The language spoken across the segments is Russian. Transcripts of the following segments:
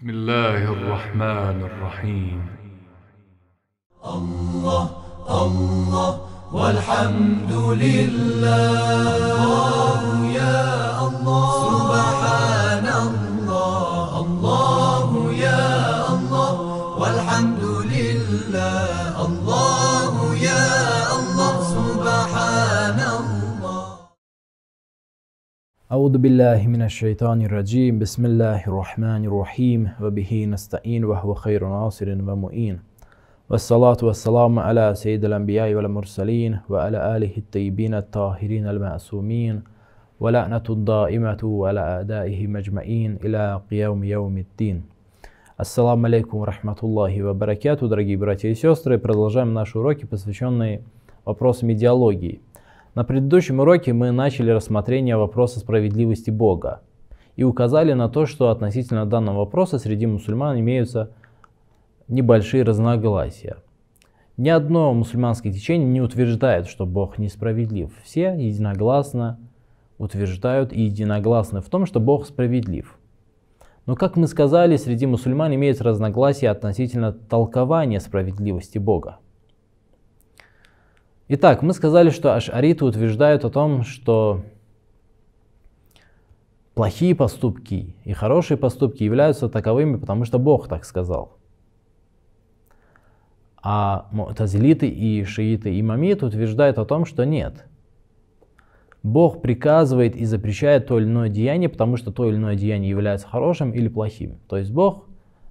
بسم الله الرحمن الرحيم الله الله والحمد لله الله يا أعوذ بالله من الشيطان الرجيم بسم الله الرحمن الرحيم وبه نستعين وهو خير ناصر ومؤين والصلاة والسلام على سيد الأنبياء والمرسلين وعلى آله الطيبين الطاهرين المعصومين ولعنة الدائمة على أعدائه مجمعين إلى قيام يوم الدين السلام عليكم ورحمة الله وبركاته дорогие братья и сестры. Продолжаем наши уроки, посвященные вопросам идеологии – На предыдущем уроке мы начали рассмотрение вопроса справедливости Бога и указали на то, что относительно данного вопроса среди мусульман имеются небольшие разногласия. Ни одно мусульманское течение не утверждает, что Бог несправедлив. Все единогласно утверждают и единогласны в том, что Бог справедлив. Но, как мы сказали, среди мусульман имеется разногласие относительно толкования справедливости Бога. Итак, мы сказали, что ашариты утверждают о том, что плохие поступки и хорошие поступки являются таковыми, потому что Бог так сказал. А тазилиты и шииты и мамиты утверждают о том, что нет. Бог приказывает и запрещает то или иное деяние, потому что то или иное деяние является хорошим или плохим. То есть Бог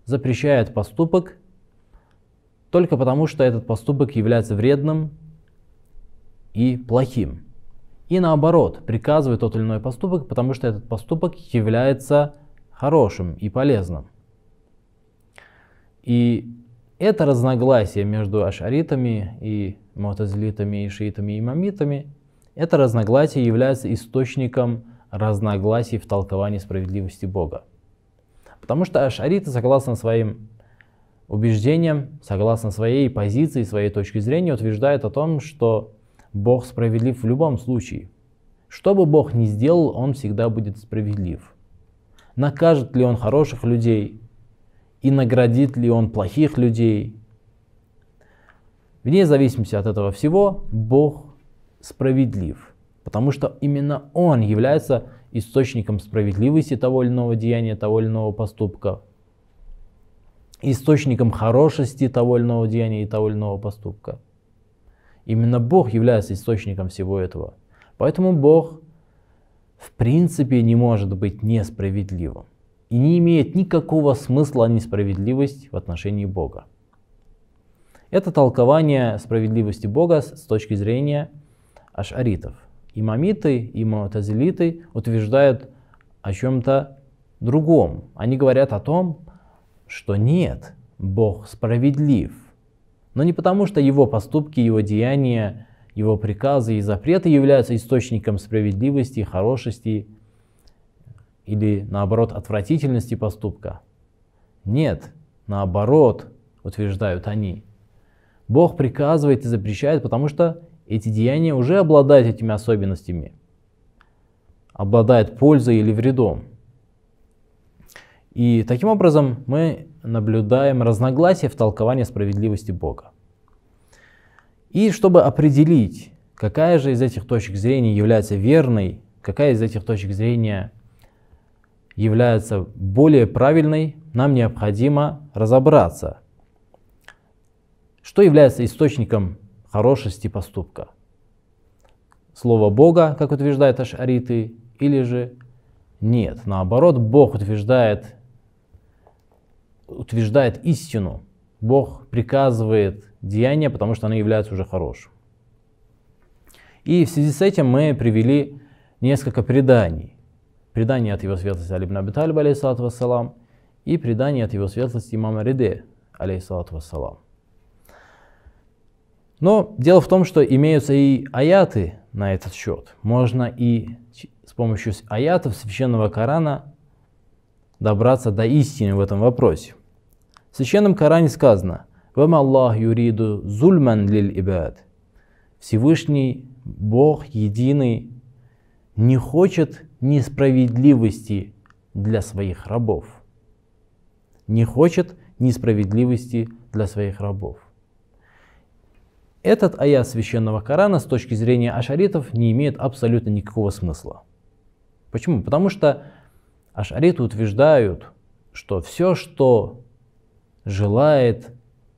запрещает поступок только потому, что этот поступок является вредным и плохим. И наоборот, приказывает тот или иной поступок, потому что этот поступок является хорошим и полезным. И это разногласие между ашаритами и мотазлитами и шиитами, и мамитами, это разногласие является источником разногласий в толковании справедливости Бога. Потому что ашариты, согласно своим убеждениям, согласно своей позиции, своей точке зрения, утверждают о том, что Бог справедлив в любом случае. Что бы Бог ни сделал, Он всегда будет справедлив. Накажет ли Он хороших людей и наградит ли Он плохих людей? Вне зависимости от этого всего, Бог справедлив, потому что именно Он является источником справедливости того или иного деяния, того или иного поступка, источником хорошести того или иного деяния и того или иного поступка – Именно Бог является источником всего этого. Поэтому Бог в принципе не может быть несправедливым и не имеет никакого смысла несправедливость в отношении Бога. Это толкование справедливости Бога с точки зрения ашаритов. Имамиты и муатазилиты утверждают о чем-то другом. Они говорят о том, что нет, Бог справедлив – но не потому, что его поступки, его деяния, его приказы и запреты являются источником справедливости, хорошести или, наоборот, отвратительности поступка. Нет, наоборот, утверждают они. Бог приказывает и запрещает, потому что эти деяния уже обладают этими особенностями, обладают пользой или вредом. И таким образом мы наблюдаем разногласия в толковании справедливости Бога. И чтобы определить, какая же из этих точек зрения является верной, какая из этих точек зрения является более правильной, нам необходимо разобраться, что является источником хорошести поступка. Слово Бога, как утверждают ашариты, или же нет. Наоборот, Бог утверждает утверждает истину. Бог приказывает деяния, потому что они являются уже хорошим. И в связи с этим мы привели несколько преданий. Предание от его светлости Алибн Абиталиб, алейхиссалату вассалам, и предание от его светлости имама Риде, алейхиссалату вассалам. Но дело в том, что имеются и аяты на этот счет. Можно и с помощью аятов священного Корана добраться до истины в этом вопросе. В Священном Коране сказано «Вам Аллах юриду зульман лиль ибад». Всевышний Бог Единый не хочет несправедливости для своих рабов. Не хочет несправедливости для своих рабов. Этот аят священного Корана с точки зрения ашаритов не имеет абсолютно никакого смысла. Почему? Потому что ашариты утверждают, что все, что желает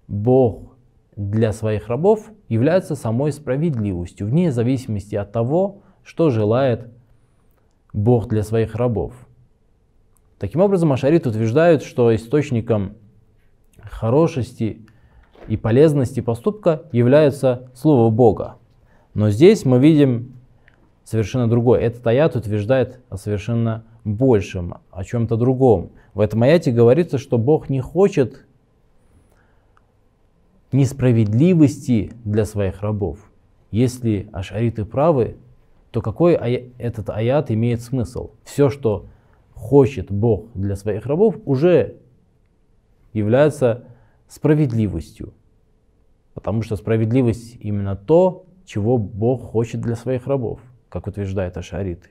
Бог для своих рабов, является самой справедливостью, вне зависимости от того, что желает Бог для своих рабов. Таким образом, Ашарит утверждают, что источником хорошести и полезности поступка является Слово Бога. Но здесь мы видим совершенно другое. Этот аят утверждает о совершенно большем, о чем-то другом. В этом аяте говорится, что Бог не хочет несправедливости для своих рабов. Если ашариты правы, то какой этот аят имеет смысл? Все, что хочет Бог для своих рабов, уже является справедливостью. Потому что справедливость именно то, чего Бог хочет для своих рабов, как утверждает ашариты.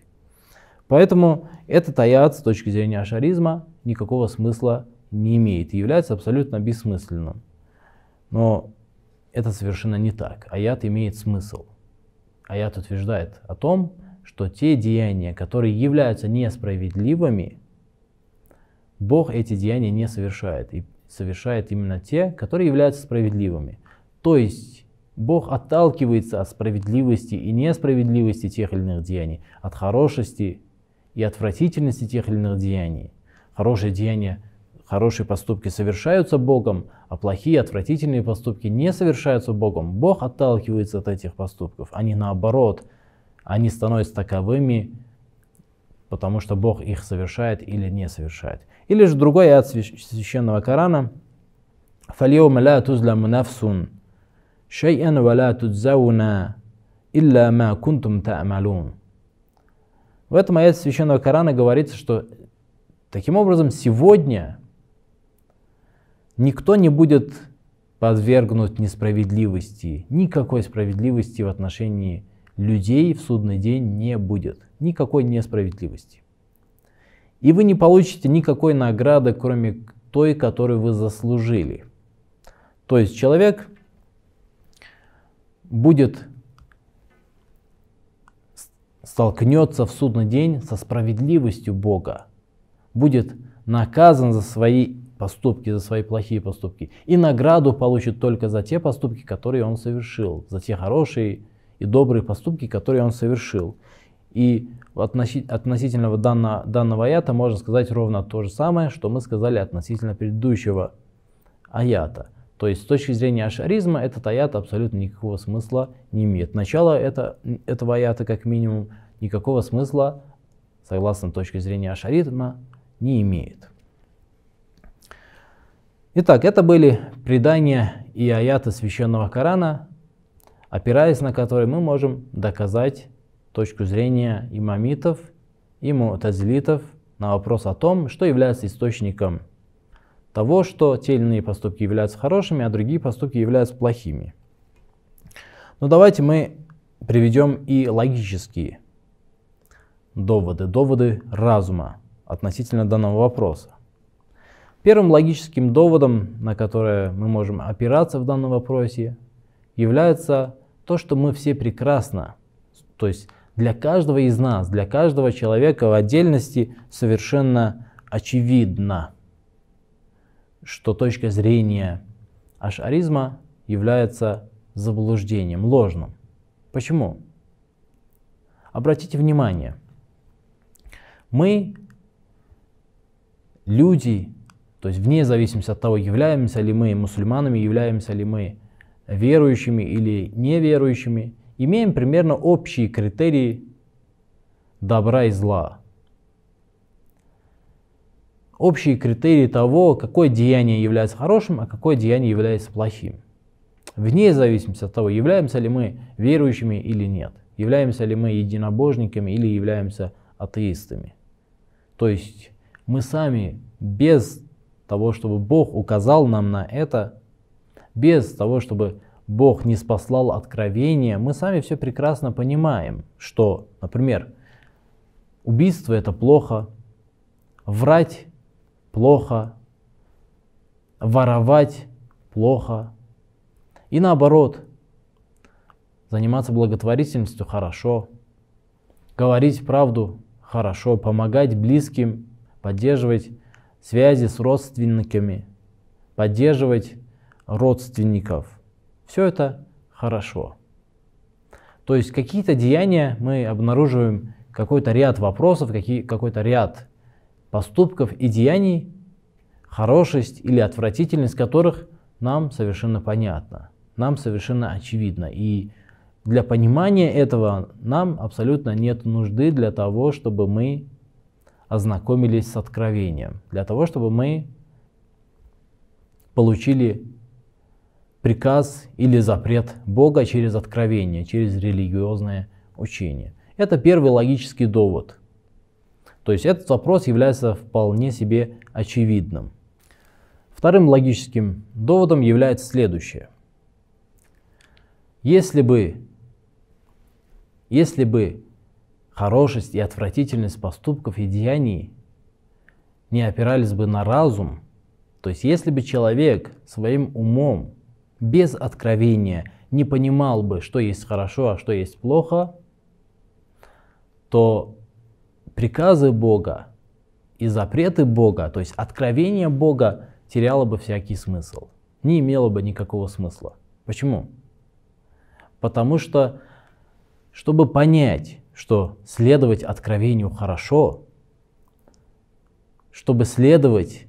Поэтому этот аят с точки зрения ашаризма никакого смысла не имеет и является абсолютно бессмысленным. Но это совершенно не так. Аят имеет смысл. Аят утверждает о том, что те деяния, которые являются несправедливыми, Бог эти деяния не совершает. И совершает именно те, которые являются справедливыми. То есть Бог отталкивается от справедливости и несправедливости тех или иных деяний, от хорошести и отвратительности тех или иных деяний. Хорошее деяние Хорошие поступки совершаются Богом, а плохие, отвратительные поступки не совершаются Богом. Бог отталкивается от этих поступков, а не наоборот. Они становятся таковыми, потому что Бог их совершает или не совершает. Или же другой аят священного Корана. В этом аяте священного Корана говорится, что таким образом сегодня Никто не будет подвергнут несправедливости. Никакой справедливости в отношении людей в судный день не будет. Никакой несправедливости. И вы не получите никакой награды, кроме той, которую вы заслужили. То есть человек будет столкнется в судный день со справедливостью Бога, будет наказан за свои поступки, за свои плохие поступки. И награду получит только за те поступки, которые он совершил, за те хорошие и добрые поступки, которые он совершил. И относительно данного, данного аята можно сказать ровно то же самое, что мы сказали относительно предыдущего аята. То есть с точки зрения ашаризма этот аят абсолютно никакого смысла не имеет. Начало это, этого аята как минимум никакого смысла, согласно точке зрения ашаризма, не имеет. Итак, это были предания и аяты священного Корана, опираясь на которые мы можем доказать точку зрения имамитов и мутазилитов на вопрос о том, что является источником того, что те или иные поступки являются хорошими, а другие поступки являются плохими. Но ну, давайте мы приведем и логические доводы, доводы разума относительно данного вопроса. Первым логическим доводом, на которое мы можем опираться в данном вопросе, является то, что мы все прекрасно. То есть для каждого из нас, для каждого человека в отдельности совершенно очевидно, что точка зрения ашаризма является заблуждением, ложным. Почему? Обратите внимание, мы, люди, то есть вне зависимости от того, являемся ли мы мусульманами, являемся ли мы верующими или неверующими, имеем примерно общие критерии добра и зла. Общие критерии того, какое деяние является хорошим, а какое деяние является плохим. Вне зависимости от того, являемся ли мы верующими или нет, являемся ли мы единобожниками или являемся атеистами. То есть мы сами без того, чтобы Бог указал нам на это, без того, чтобы Бог не спаслал откровения, мы сами все прекрасно понимаем, что, например, убийство это плохо, врать плохо, воровать плохо. И наоборот, заниматься благотворительностью хорошо, говорить правду хорошо, помогать близким, поддерживать связи с родственниками, поддерживать родственников. Все это хорошо. То есть какие-то деяния мы обнаруживаем какой-то ряд вопросов, какой-то ряд поступков и деяний, хорошесть или отвратительность которых нам совершенно понятно, нам совершенно очевидно, И для понимания этого нам абсолютно нет нужды для того, чтобы мы ознакомились с откровением, для того, чтобы мы получили приказ или запрет Бога через откровение, через религиозное учение. Это первый логический довод. То есть этот вопрос является вполне себе очевидным. Вторым логическим доводом является следующее. Если бы, если бы хорошесть и отвратительность поступков и деяний не опирались бы на разум, то есть если бы человек своим умом, без откровения, не понимал бы, что есть хорошо, а что есть плохо, то приказы Бога и запреты Бога, то есть откровение Бога, теряло бы всякий смысл, не имело бы никакого смысла. Почему? Потому что, чтобы понять, что следовать откровению хорошо, чтобы следовать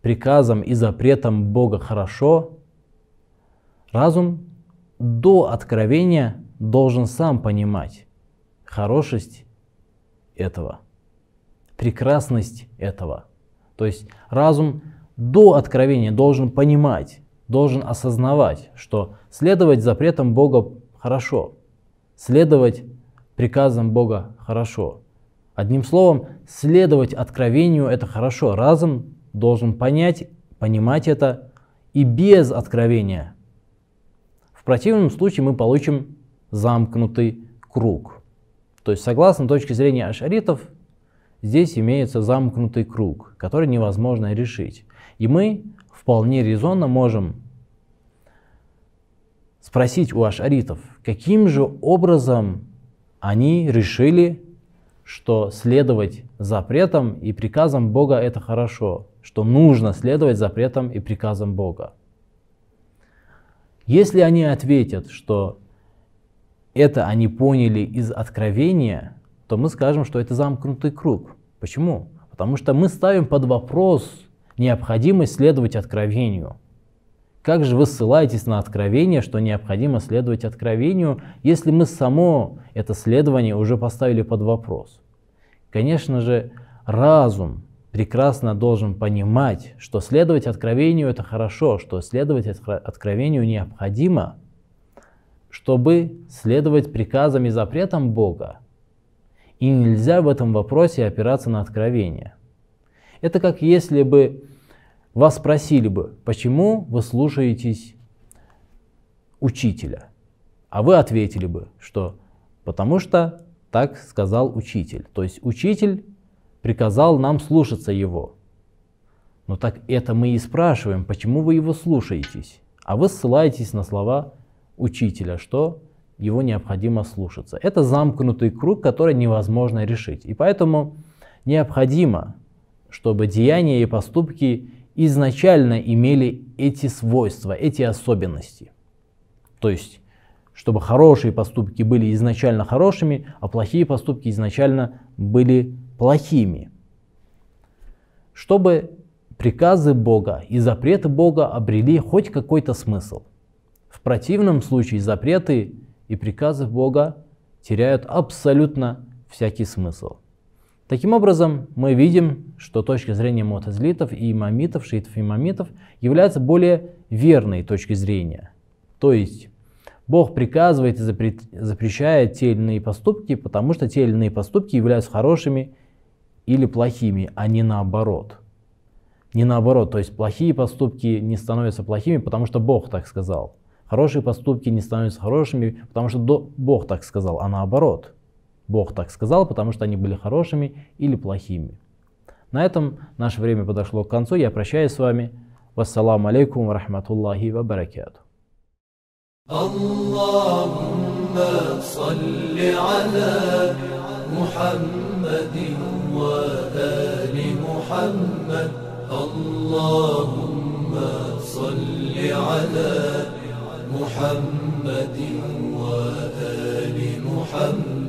приказам и запретам Бога хорошо, разум до откровения должен сам понимать хорошесть этого, прекрасность этого. То есть разум до откровения должен понимать, должен осознавать, что следовать запретам Бога хорошо, следовать приказам Бога хорошо. Одним словом, следовать откровению – это хорошо. Разум должен понять, понимать это и без откровения. В противном случае мы получим замкнутый круг. То есть, согласно точке зрения ашаритов, здесь имеется замкнутый круг, который невозможно решить. И мы вполне резонно можем спросить у ашаритов, каким же образом они решили, что следовать запретам и приказам Бога это хорошо, что нужно следовать запретам и приказам Бога. Если они ответят, что это они поняли из откровения, то мы скажем, что это замкнутый круг. Почему? Потому что мы ставим под вопрос необходимость следовать откровению – как же вы ссылаетесь на откровение, что необходимо следовать откровению, если мы само это следование уже поставили под вопрос? Конечно же, разум прекрасно должен понимать, что следовать откровению это хорошо, что следовать откровению необходимо, чтобы следовать приказам и запретам Бога. И нельзя в этом вопросе опираться на откровение. Это как если бы вас спросили бы, почему вы слушаетесь учителя? А вы ответили бы, что потому что так сказал учитель. То есть учитель приказал нам слушаться его. Но так это мы и спрашиваем, почему вы его слушаетесь? А вы ссылаетесь на слова учителя, что его необходимо слушаться. Это замкнутый круг, который невозможно решить. И поэтому необходимо, чтобы деяния и поступки изначально имели эти свойства, эти особенности. То есть, чтобы хорошие поступки были изначально хорошими, а плохие поступки изначально были плохими. Чтобы приказы Бога и запреты Бога обрели хоть какой-то смысл. В противном случае запреты и приказы Бога теряют абсолютно всякий смысл. Таким образом, мы видим, что точка зрения мотазлитов и имамитов, шиитов и имамитов является более верной точкой зрения. То есть, Бог приказывает и запрещает те или иные поступки, потому что те или иные поступки являются хорошими или плохими, а не наоборот. Не наоборот, то есть плохие поступки не становятся плохими, потому что Бог так сказал. Хорошие поступки не становятся хорошими, потому что Бог так сказал, а наоборот – Бог так сказал, потому что они были хорошими или плохими. На этом наше время подошло к концу. Я прощаюсь с вами. Вассаламу алейкум ва рахматуллахи ва баракату. اللهم صل على محمد وآل محمد اللهم صل على محمد وآل محمد